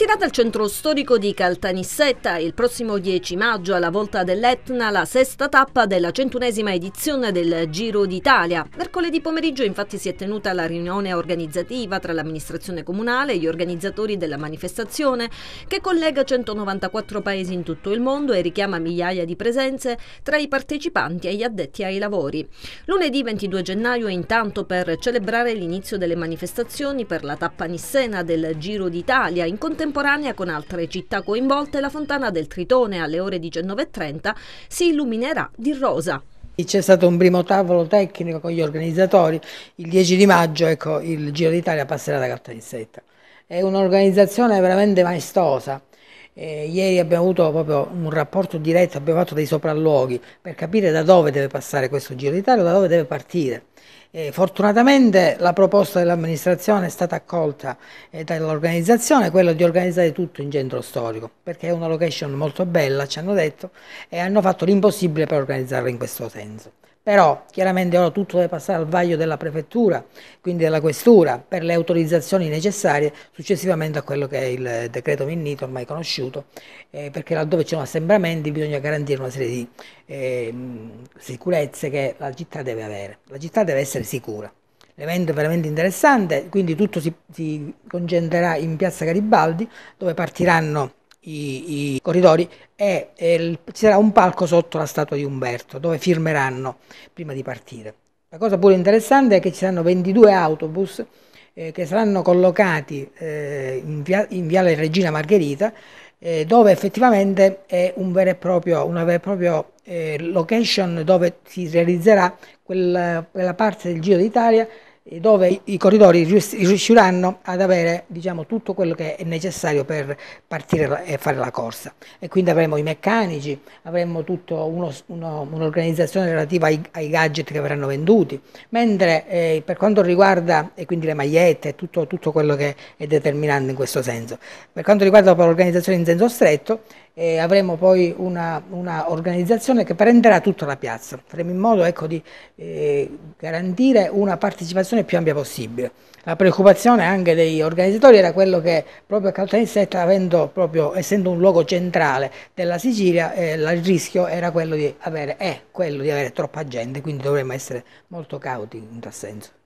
Partirà dal centro storico di Caltanissetta il prossimo 10 maggio alla volta dell'Etna la sesta tappa della centunesima edizione del Giro d'Italia. Mercoledì pomeriggio infatti si è tenuta la riunione organizzativa tra l'amministrazione comunale e gli organizzatori della manifestazione che collega 194 paesi in tutto il mondo e richiama migliaia di presenze tra i partecipanti e gli addetti ai lavori. Lunedì 22 gennaio intanto per celebrare l'inizio delle manifestazioni per la tappa nissena del Giro d'Italia in contemporanea contemporanea con altre città coinvolte la fontana del Tritone alle ore 19.30 si illuminerà di rosa. C'è stato un primo tavolo tecnico con gli organizzatori, il 10 di maggio ecco, il Giro d'Italia passerà da carta di setta. È un'organizzazione veramente maestosa, eh, ieri abbiamo avuto proprio un rapporto diretto, abbiamo fatto dei sopralluoghi per capire da dove deve passare questo Giro d'Italia, da dove deve partire. Eh, fortunatamente la proposta dell'amministrazione è stata accolta eh, dall'organizzazione, quella di organizzare tutto in centro storico, perché è una location molto bella, ci hanno detto, e hanno fatto l'impossibile per organizzarla in questo senso però chiaramente ora tutto deve passare al vaglio della prefettura, quindi della questura, per le autorizzazioni necessarie successivamente a quello che è il decreto Minnito ormai conosciuto, eh, perché laddove ci sono assembramenti bisogna garantire una serie di eh, sicurezze che la città deve avere, la città deve essere sicura. L'evento è veramente interessante, quindi tutto si, si concentrerà in piazza Garibaldi dove partiranno i, i corridori e, e il, ci sarà un palco sotto la statua di Umberto dove firmeranno prima di partire. La cosa pure interessante è che ci saranno 22 autobus eh, che saranno collocati eh, in, via, in, Viale Regina Margherita eh, dove effettivamente è un proprio, una vera e propria eh, location dove si realizzerà quella, quella parte del Giro d'Italia dove i corridori riusciranno ad avere diciamo, tutto quello che è necessario per partire e fare la corsa e quindi avremo i meccanici, avremo tutta un'organizzazione un relativa ai, ai, gadget che verranno venduti, mentre eh, per quanto riguarda e quindi le magliette e tutto, tutto quello che è determinante in questo senso, per quanto riguarda l'organizzazione in senso stretto eh, avremo poi un'organizzazione che prenderà tutta la piazza, faremo in modo ecco, di eh, garantire una partecipazione più ampia possibile. La preoccupazione anche degli organizzatori era quello che proprio a Caltanissetta, proprio, essendo un luogo centrale della Sicilia, eh, il rischio era quello di avere, è quello di avere troppa gente, quindi dovremmo essere molto cauti in tal senso.